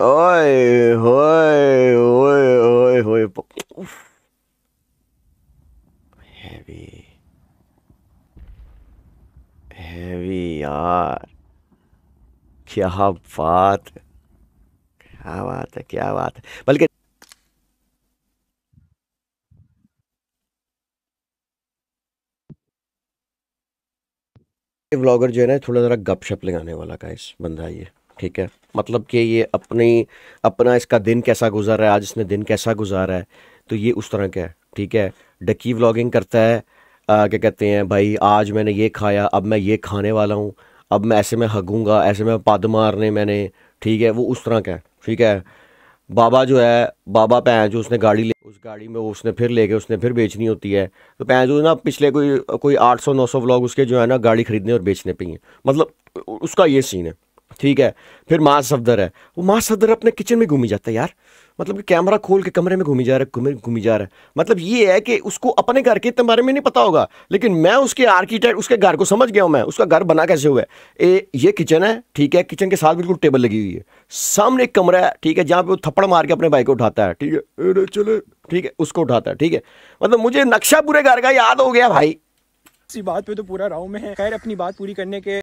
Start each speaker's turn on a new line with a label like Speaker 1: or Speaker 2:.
Speaker 1: Oi, oi, oi, oi, oi. Oof. Heavy. Heavy, yaar. क्या बात है क्या बात है क्या बात है बल्कि
Speaker 2: व्लॉगर जो है ना थोड़ा ज़रा गपशप लगाने वाला का इस बंदा ये ठीक है मतलब कि ये अपनी अपना इसका दिन कैसा गुजारा है आज इसने दिन कैसा गुजारा है तो ये उस तरह का है ठीक है डकी व्लॉगिंग करता है आ, क्या कहते हैं भाई आज मैंने ये खाया अब मैं ये खाने वाला हूँ अब मैं ऐसे में हगूँगा ऐसे में पद मारने मैंने ठीक है वो उस तरह का है ठीक है बाबा जो है बाबा पैं जो उसने गाड़ी ले उस गाड़ी में वो उसने फिर लेके उसने फिर बेचनी होती है तो पैं जो ना पिछले कोई कोई 800 900 व्लॉग उसके जो है ना गाड़ी खरीदने और बेचने पे हैं मतलब उसका ये सीन है ठीक है फिर माँ सफदर है वो माँ सफदर अपने किचन में घूमी जाता है यार मतलब कि कैमरा खोल के कमरे में घूमी जा रहा है घूमी जा रहा है मतलब ये है कि उसको अपने घर के बारे में नहीं पता होगा लेकिन मैं उसके आर्किटेक्ट उसके घर को समझ गया हूँ मैं उसका घर बना कैसे हुआ है ए ये किचन है ठीक है किचन के साथ बिल्कुल टेबल लगी हुई है सामने एक कमरा है ठीक है जहाँ पे वो थप्पड़ मार के अपने भाई को उठाता है ठीक है चले ठीक है उसको उठाता है ठीक है मतलब मुझे नक्शा पूरे घर का याद हो गया भाई इसी बात पे तो पूरा राउ में है खैर अपनी बात पूरी करने के